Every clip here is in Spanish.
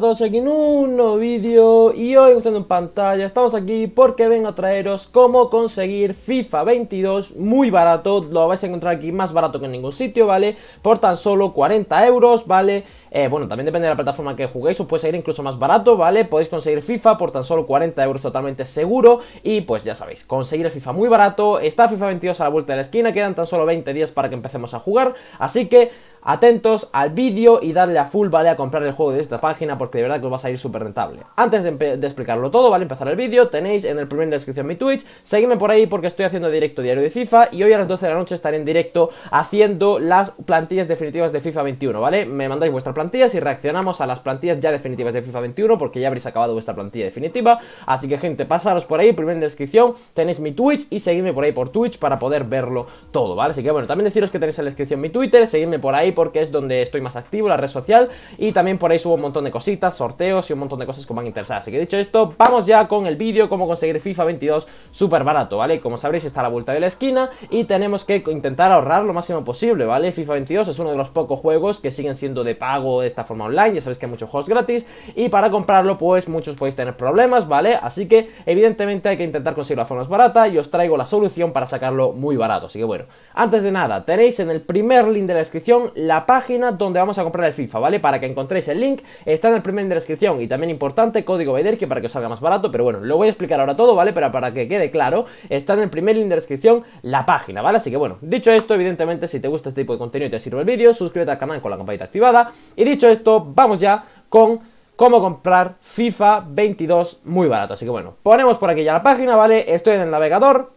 todos, aquí en un nuevo vídeo y hoy gustando en pantalla estamos aquí porque vengo a traeros cómo conseguir FIFA 22 muy barato, lo vais a encontrar aquí más barato que en ningún sitio, ¿vale? Por tan solo 40 euros, ¿vale? Eh, bueno, también depende de la plataforma que juguéis, os puede salir incluso más barato, ¿vale? Podéis conseguir FIFA por tan solo 40 euros totalmente seguro y pues ya sabéis, conseguir FIFA muy barato, está FIFA 22 a la vuelta de la esquina, quedan tan solo 20 días para que empecemos a jugar, así que atentos al vídeo y darle a full, ¿vale? A comprar el juego de esta página porque de verdad que os va a salir súper rentable. Antes de, explicarlo todo, ¿vale? Empezar el vídeo, tenéis en el primer descripción mi Twitch, seguidme por ahí porque estoy haciendo directo diario de FIFA y hoy a las 12 de la noche estaré en directo haciendo las plantillas definitivas de FIFA 21, ¿vale? Me mandáis vuestra plantilla y reaccionamos a las plantillas ya definitivas de FIFA 21 porque ya habréis acabado vuestra plantilla definitiva. Así que gente, pasaros por ahí, primero en la descripción tenéis mi Twitch y seguidme por ahí por Twitch para poder verlo todo, ¿vale? Así que bueno, también deciros que tenéis en la descripción mi Twitter, seguidme por ahí porque es donde estoy más activo, la red social y también por ahí subo un montón de cositas, sorteos y un montón de cosas que me van a interesar. Así que dicho esto, vamos ya con el vídeo cómo conseguir FIFA 22 súper barato, ¿vale? Como sabréis está a la vuelta de la esquina y tenemos que intentar ahorrar lo máximo posible, ¿vale? FIFA 22 es uno de los pocos juegos que siguen siendo de pago de esta forma online, ya sabéis que hay muchos juegos gratis y para comprarlo pues muchos podéis tener problemas, ¿vale? Así que evidentemente hay que intentar conseguir la forma más barata y os traigo la solución para sacarlo muy barato, así que bueno, antes de nada tenéis en el primer link de la descripción la página donde vamos a comprar el FIFA, ¿vale? Para que encontréis el link, está en el primer link de la descripción y también importante código Vader que para que os salga más barato, pero bueno, lo voy a explicar ahora todo, ¿vale? Pero para que quede claro, está en el primer link de la descripción la página, ¿vale? Así que bueno, dicho esto, evidentemente si te gusta este tipo de contenido y te sirve el vídeo, suscríbete al canal con la campanita activada, y dicho esto, vamos ya con cómo comprar FIFA 22 muy barato. Así que bueno, ponemos por aquí ya la página, ¿vale? Estoy en el navegador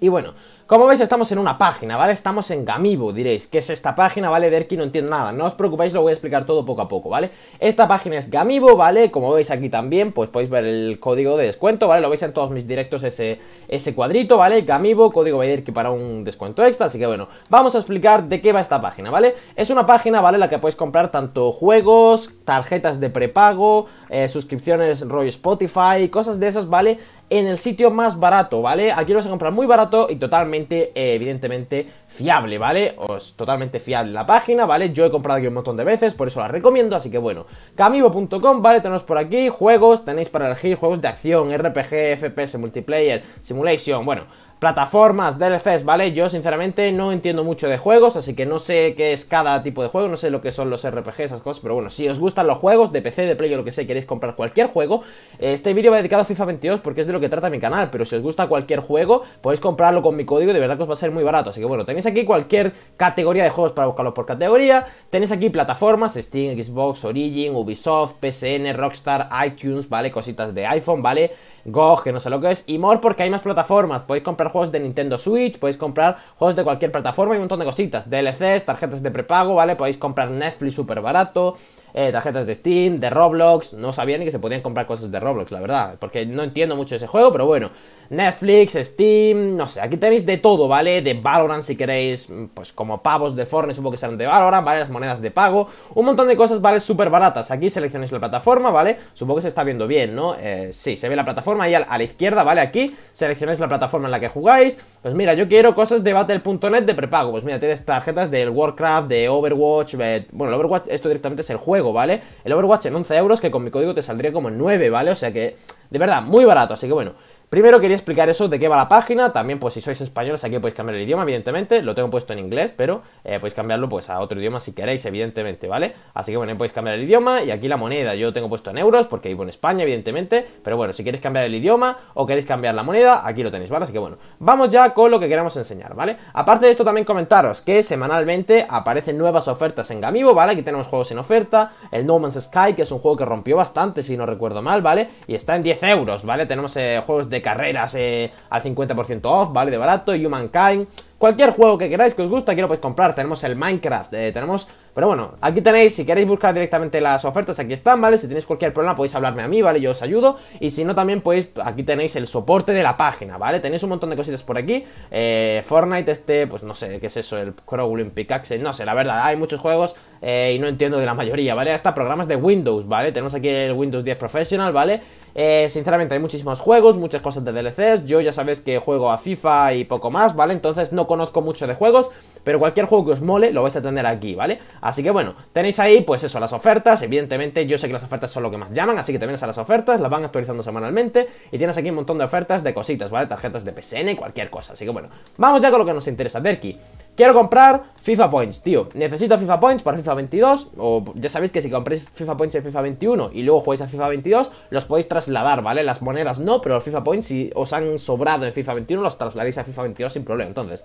y bueno... Como veis estamos en una página, ¿vale? Estamos en Gamibo, diréis, ¿qué es esta página? Vale, Derki no entiendo nada, no os preocupéis, lo voy a explicar todo poco a poco, ¿vale? Esta página es Gamibo, ¿vale? Como veis aquí también, pues podéis ver el código de descuento, ¿vale? Lo veis en todos mis directos ese, ese cuadrito, ¿vale? Gamibo, código de que para un descuento extra, así que bueno, vamos a explicar de qué va esta página, ¿vale? Es una página, ¿vale? La que podéis comprar tanto juegos, tarjetas de prepago, eh, suscripciones Roy Spotify, cosas de esas, ¿vale? en el sitio más barato, ¿vale? Aquí lo vas a comprar muy barato y totalmente, eh, evidentemente, fiable, ¿vale? Os, totalmente fiable la página, ¿vale? Yo he comprado aquí un montón de veces, por eso la recomiendo, así que bueno. Camivo.com, ¿vale? Tenemos por aquí juegos, tenéis para elegir juegos de acción, RPG, FPS, multiplayer, simulation, bueno plataformas, DLCs, ¿vale? Yo sinceramente no entiendo mucho de juegos, así que no sé qué es cada tipo de juego, no sé lo que son los RPG, esas cosas, pero bueno, si os gustan los juegos de PC, de Play o lo que sea, queréis comprar cualquier juego, este vídeo va dedicado a FIFA 22 porque es de lo que trata mi canal, pero si os gusta cualquier juego, podéis comprarlo con mi código de verdad que os va a ser muy barato, así que bueno, tenéis aquí cualquier categoría de juegos para buscarlo por categoría, tenéis aquí plataformas, Steam, Xbox, Origin, Ubisoft, PSN, Rockstar, iTunes, ¿vale? Cositas de iPhone, ¿vale? GOG, que no sé lo que es, y more porque hay más plataformas, podéis comprar juegos de Nintendo Switch, podéis comprar juegos de cualquier plataforma y un montón de cositas, DLCs, tarjetas de prepago, ¿vale? Podéis comprar Netflix súper barato, eh, tarjetas de Steam, de Roblox. No sabía ni que se podían comprar cosas de Roblox, la verdad. Porque no entiendo mucho ese juego, pero bueno. Netflix, Steam, no sé. Aquí tenéis de todo, ¿vale? De Valorant si queréis, pues como pavos de Fortnite, supongo que serán de Valorant, ¿vale? Las monedas de pago. Un montón de cosas, ¿vale? Súper baratas. Aquí seleccionáis la plataforma, ¿vale? Supongo que se está viendo bien, ¿no? Eh, sí, se ve la plataforma ahí a la izquierda, ¿vale? Aquí seleccionáis la plataforma en la que jugáis. Pues mira, yo quiero cosas de Battle.net de prepago. Pues mira, tienes tarjetas del Warcraft, de Overwatch. Eh, bueno, el Overwatch, esto directamente es el juego. ¿vale? El Overwatch en 11 euros, que con mi código te saldría como en 9, ¿vale? O sea que, de verdad, muy barato, así que bueno. Primero quería explicar eso de qué va la página, también pues si sois españoles aquí podéis cambiar el idioma, evidentemente, lo tengo puesto en inglés, pero eh, podéis cambiarlo pues a otro idioma si queréis, evidentemente, ¿vale? Así que bueno, podéis cambiar el idioma y aquí la moneda, yo lo tengo puesto en euros porque vivo en España, evidentemente, pero bueno, si queréis cambiar el idioma o queréis cambiar la moneda, aquí lo tenéis, ¿vale? Así que bueno, vamos ya con lo que queremos enseñar, ¿vale? Aparte de esto también comentaros que semanalmente aparecen nuevas ofertas en Gamibo, ¿vale? Aquí tenemos juegos en oferta, el No Man's Sky, que es un juego que rompió bastante, si no recuerdo mal, ¿vale? Y está en 10 euros, ¿vale? Tenemos eh, juegos de de carreras eh, al 50% off, ¿vale? De barato, Humankind, cualquier juego que queráis que os guste, aquí lo podéis comprar, tenemos el Minecraft, eh, tenemos... Pero bueno, aquí tenéis, si queréis buscar directamente las ofertas, aquí están, ¿vale? Si tenéis cualquier problema podéis hablarme a mí, ¿vale? Yo os ayudo, y si no también podéis, pues, aquí tenéis el soporte de la página, ¿vale? Tenéis un montón de cositas por aquí, eh, Fortnite, este, pues no sé, ¿qué es eso? El Olympic Pickaxe, no sé, la verdad, hay muchos juegos y no entiendo de la mayoría, ¿vale? Hasta programas de Windows, ¿vale? Tenemos aquí el Windows 10 Professional, ¿vale? Eh, sinceramente hay muchísimos juegos, muchas cosas de DLCs, yo ya sabéis que juego a FIFA y poco más, ¿vale? Entonces no conozco mucho de juegos, pero cualquier juego que os mole lo vais a tener aquí, ¿vale? Así que bueno, tenéis ahí pues eso, las ofertas, evidentemente yo sé que las ofertas son lo que más llaman, así que te vienes a las ofertas, las van actualizando semanalmente y tienes aquí un montón de ofertas de cositas, ¿vale? Tarjetas de PSN, cualquier cosa, así que bueno, vamos ya con lo que nos interesa, Derky, Quiero comprar FIFA Points, tío, necesito FIFA Points para FIFA 22 O ya sabéis que si compréis FIFA Points en FIFA 21 y luego jugáis a FIFA 22 Los podéis trasladar, ¿vale? Las monedas no, pero los FIFA Points si os han sobrado en FIFA 21 Los trasladáis a FIFA 22 sin problema Entonces,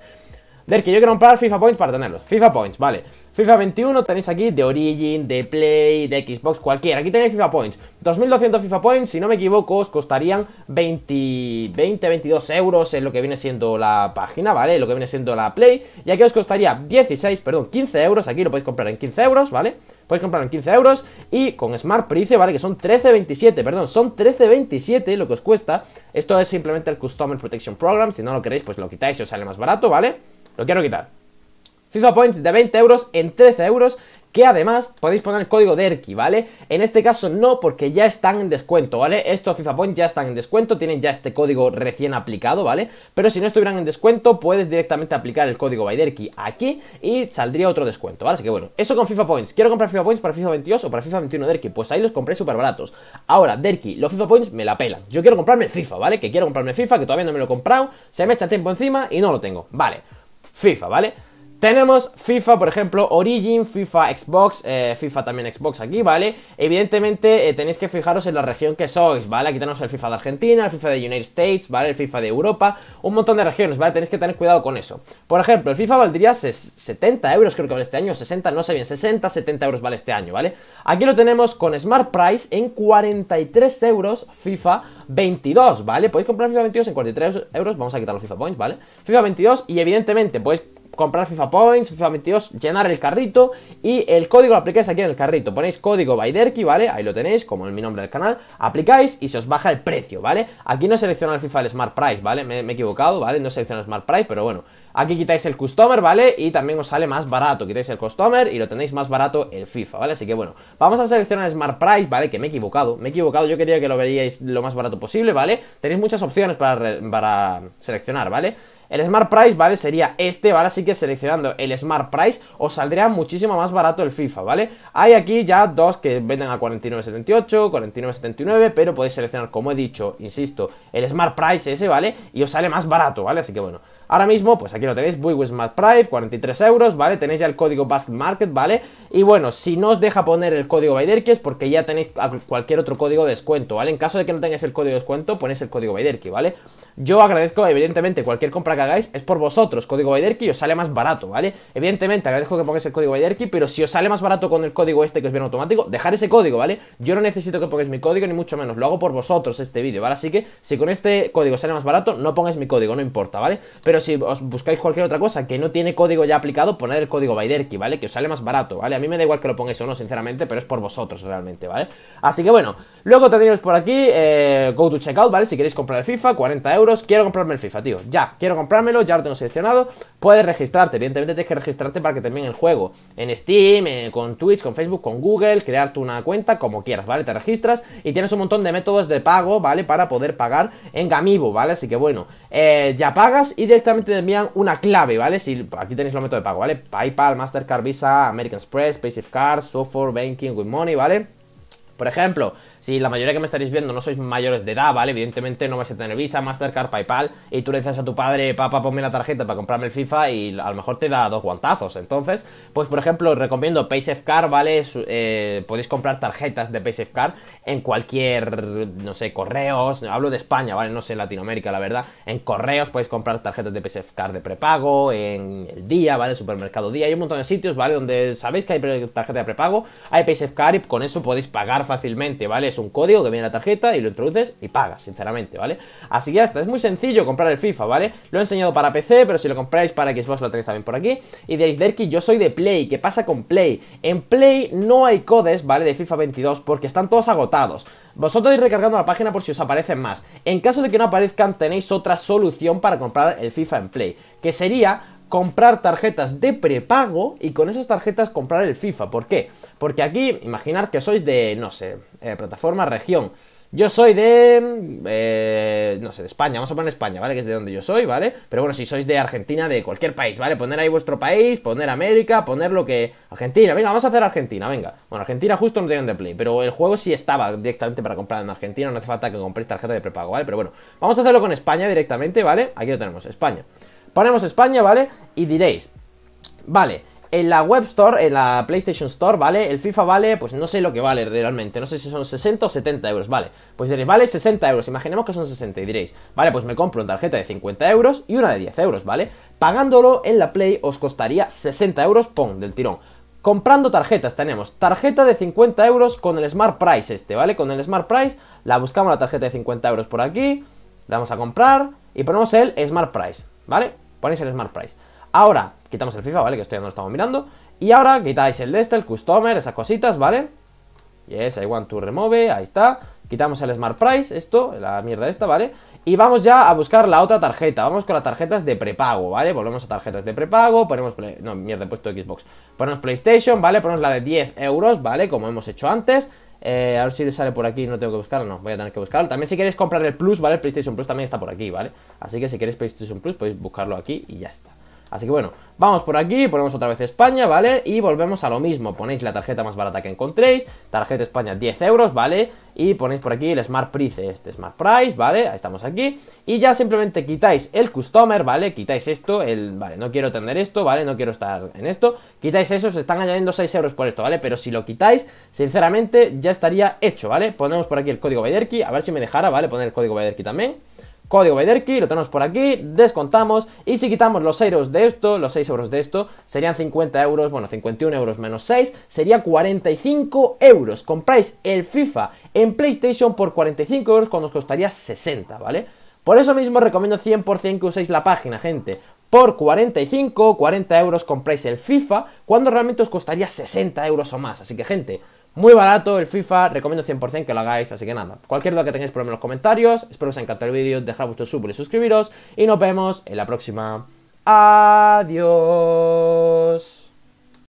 Ver que yo quiero comprar FIFA Points para tenerlos. FIFA Points, vale. FIFA 21 tenéis aquí de Origin, de Play, de Xbox, cualquiera. Aquí tenéis FIFA Points. 2200 FIFA Points, si no me equivoco, os costarían 20, 22 euros en lo que viene siendo la página, ¿vale? Lo que viene siendo la Play. Y aquí os costaría 16, perdón, 15 euros. Aquí lo podéis comprar en 15 euros, ¿vale? Podéis comprar en 15 euros. Y con Smart Price, ¿vale? Que son 13,27, perdón, son 13,27 lo que os cuesta. Esto es simplemente el Customer Protection Program. Si no lo queréis, pues lo quitáis y os sale más barato, ¿vale? Lo quiero quitar. FIFA Points de 20 euros en 13 euros que además podéis poner el código DERKI, ¿vale? En este caso no, porque ya están en descuento, ¿vale? Estos FIFA Points ya están en descuento, tienen ya este código recién aplicado, ¿vale? Pero si no estuvieran en descuento, puedes directamente aplicar el código ByDerki aquí y saldría otro descuento, ¿vale? Así que bueno, eso con FIFA Points. ¿Quiero comprar FIFA Points para FIFA 22 o para FIFA 21 Derki? Pues ahí los compré súper baratos. Ahora, Derki, los FIFA Points me la pelan. Yo quiero comprarme FIFA, ¿vale? Que quiero comprarme FIFA, que todavía no me lo he comprado, se me echa tiempo encima y no lo tengo, ¿vale? FIFA, ¿vale? Tenemos FIFA, por ejemplo, Origin, FIFA Xbox, eh, FIFA también Xbox aquí, ¿vale? Evidentemente eh, tenéis que fijaros en la región que sois, ¿vale? Aquí tenemos el FIFA de Argentina, el FIFA de United States, ¿vale? El FIFA de Europa, un montón de regiones, ¿vale? Tenéis que tener cuidado con eso. Por ejemplo, el FIFA valdría 70 euros, creo que vale este año, 60, no sé bien, 60, 70 euros vale este año, ¿vale? Aquí lo tenemos con Smart Price en 43 euros FIFA 22, ¿vale? Podéis comprar FIFA 22 en 43 euros, vamos a quitar los FIFA Points, ¿vale? FIFA 22 y evidentemente, podéis comprar FIFA Points, FIFA 22, llenar el carrito y el código lo aplicáis aquí en el carrito. Ponéis código Byderki, ¿vale? Ahí lo tenéis, como en mi nombre del canal. Aplicáis y se os baja el precio, ¿vale? Aquí no selecciona el FIFA el Smart Price, ¿vale? Me, he equivocado, ¿vale? No selecciona el Smart Price, pero bueno. Aquí quitáis el customer, ¿vale? Y también os sale más barato, quitáis el customer y lo tenéis más barato el FIFA, ¿vale? Así que bueno, vamos a seleccionar Smart Price, ¿vale? Que me he equivocado, me he equivocado, yo quería que lo veíais lo más barato posible, ¿vale? Tenéis muchas opciones para, para seleccionar, ¿vale? El Smart Price, ¿vale? Sería este, ¿vale? Así que seleccionando el Smart Price os saldría muchísimo más barato el FIFA, ¿vale? Hay aquí ya dos que venden a 49.78, 49.79, pero podéis seleccionar, como he dicho, insisto, el Smart Price ese, ¿vale? Y os sale más barato, ¿vale? Así que bueno, Ahora mismo, pues aquí lo tenéis, Buiwi Smart Price, 43 euros, ¿vale? Tenéis ya el código Basket Market, ¿vale? Y bueno, si no os deja poner el código Baiderki es porque ya tenéis cualquier otro código de descuento, ¿vale? En caso de que no tengáis el código de descuento, ponéis el código Baiderki, ¿vale? Yo agradezco, evidentemente, cualquier compra que hagáis es por vosotros. Código Biderki os sale más barato, ¿vale? Evidentemente, agradezco que pongáis el código Biderki, pero si os sale más barato con el código este que os viene automático, dejar ese código, ¿vale? Yo no necesito que pongáis mi código, ni mucho menos. Lo hago por vosotros este vídeo, ¿vale? Así que si con este código sale más barato, no pongáis mi código, no importa, ¿vale? Pero si os buscáis cualquier otra cosa que no tiene código ya aplicado, poned el código Biderki, ¿vale? Que os sale más barato, ¿vale? A mí me da igual que lo pongáis o no, sinceramente, pero es por vosotros realmente, ¿vale? Así que bueno, luego tenéis por aquí eh, Go to Checkout, ¿vale? Si queréis comprar el FIFA, 40 euros quiero comprarme el FIFA, tío. Ya, quiero comprármelo, ya lo tengo seleccionado. Puedes registrarte, evidentemente tienes que registrarte para que termine el juego. En Steam, eh, con Twitch, con Facebook, con Google, crearte una cuenta, como quieras, ¿vale? Te registras y tienes un montón de métodos de pago, ¿vale? Para poder pagar en Gamibo, ¿vale? Así que bueno, eh, ya pagas y directamente te envían una clave, ¿vale? Si aquí tenéis los métodos de pago, ¿vale? PayPal, Mastercard, Visa, American Express, Paysafe Card, Software, Banking, With Money, ¿vale? Por ejemplo, si la mayoría que me estaréis viendo no sois mayores de edad, ¿vale? Evidentemente no vais a tener Visa, Mastercard, Paypal, y tú le dices a tu padre, papá, ponme la tarjeta para comprarme el FIFA y a lo mejor te da dos guantazos. Entonces, pues por ejemplo, recomiendo PaySafeCard, ¿vale? Eh, podéis comprar tarjetas de PaySafeCard en cualquier, no sé, correos, hablo de España, ¿vale? No sé, Latinoamérica, la verdad. En correos podéis comprar tarjetas de PaySafeCard de prepago, en el día, ¿vale? Supermercado día, hay un montón de sitios, ¿vale? Donde sabéis que hay tarjeta de prepago, hay PaySafeCard y con eso podéis pagar fácilmente, ¿vale? Es un código que viene en la tarjeta y lo introduces y pagas, sinceramente, ¿vale? Así que ya está, es muy sencillo comprar el FIFA, ¿vale? Lo he enseñado para PC, pero si lo compráis para Xbox lo tenéis también por aquí. Y diréis, Derki, yo soy de Play, ¿qué pasa con Play? En Play no hay codes, ¿vale? De FIFA 22 porque están todos agotados. Vosotros ir recargando la página por si os aparecen más. En caso de que no aparezcan, tenéis otra solución para comprar el FIFA en Play, que sería comprar tarjetas de prepago y con esas tarjetas comprar el FIFA. ¿Por qué? Porque aquí, imaginar que sois de, no sé, eh, plataforma región. Yo soy de... Eh, no sé, de España, vamos a poner España, ¿vale? Que es de donde yo soy, ¿vale? Pero bueno, si sois de Argentina, de cualquier país, ¿vale? Poner ahí vuestro país, poner América, poner lo que... Argentina, venga, vamos a hacer Argentina, venga. Bueno, Argentina justo no un de play, pero el juego sí estaba directamente para comprar en Argentina, no hace falta que compréis tarjeta de prepago, ¿vale? Pero bueno, vamos a hacerlo con España directamente, ¿vale? Aquí lo tenemos, España. Ponemos España, ¿vale? Y diréis, vale, en la Web Store, en la PlayStation Store, ¿vale? El FIFA vale, pues no sé lo que vale realmente, no sé si son 60 o 70 euros, ¿vale? Pues diréis, vale 60 euros, imaginemos que son 60 y diréis, vale, pues me compro una tarjeta de 50 euros y una de 10 euros, ¿vale? Pagándolo en la Play os costaría 60 euros, ¡pum!, del tirón. Comprando tarjetas tenemos tarjeta de 50 euros con el Smart Price este, ¿vale? Con el Smart Price la buscamos la tarjeta de 50 euros por aquí, la vamos a comprar y ponemos el Smart Price. ¿vale? Ponéis el Smart Price. Ahora, quitamos el FIFA, ¿vale? Que esto ya no lo estamos mirando. Y ahora quitáis el de el Customer, esas cositas, ¿vale? Yes, I want to remove, ahí está. Quitamos el Smart Price, esto, la mierda esta, ¿vale? Y vamos ya a buscar la otra tarjeta. Vamos con las tarjetas de prepago, ¿vale? Volvemos a tarjetas de prepago, ponemos... No, mierda, he puesto Xbox. Ponemos PlayStation, ¿vale? Ponemos la de 10 euros, ¿vale? Como hemos hecho antes. Eh, a ver si sale por aquí, no tengo que buscarlo, no, voy a tener que buscarlo. También si quieres comprar el Plus, ¿vale? El PlayStation Plus también está por aquí, ¿vale? Así que si quieres PlayStation Plus, podéis buscarlo aquí y ya está. Así que bueno, vamos por aquí, ponemos otra vez España, ¿vale? Y volvemos a lo mismo, ponéis la tarjeta más barata que encontréis, tarjeta España 10 euros, ¿vale? Y ponéis por aquí el Smart Price, este Smart Price, ¿vale? Ahí estamos aquí, y ya simplemente quitáis el Customer, ¿vale? Quitáis esto, el, vale, no quiero tener esto, ¿vale? No quiero estar en esto, quitáis eso, se están añadiendo 6 euros por esto, ¿vale? Pero si lo quitáis, sinceramente, ya estaría hecho, ¿vale? Ponemos por aquí el código Baiderki, a ver si me dejara, ¿vale? Poner el código Baiderki también código Bederky, lo tenemos por aquí, descontamos y si quitamos los euros de esto, los 6 euros de esto, serían 50 euros, bueno, 51 euros menos 6, sería 45 euros. Compráis el FIFA en PlayStation por 45 euros cuando os costaría 60, ¿vale? Por eso mismo recomiendo 100% que uséis la página, gente. Por 45 40 euros compráis el FIFA cuando realmente os costaría 60 euros o más. Así que, gente, muy barato el FIFA, recomiendo 100% que lo hagáis, así que nada, cualquier duda que tengáis ponedme en los comentarios, espero que os haya encantado el vídeo, dejad vuestro sub y suscribiros, y nos vemos en la próxima. Adiós.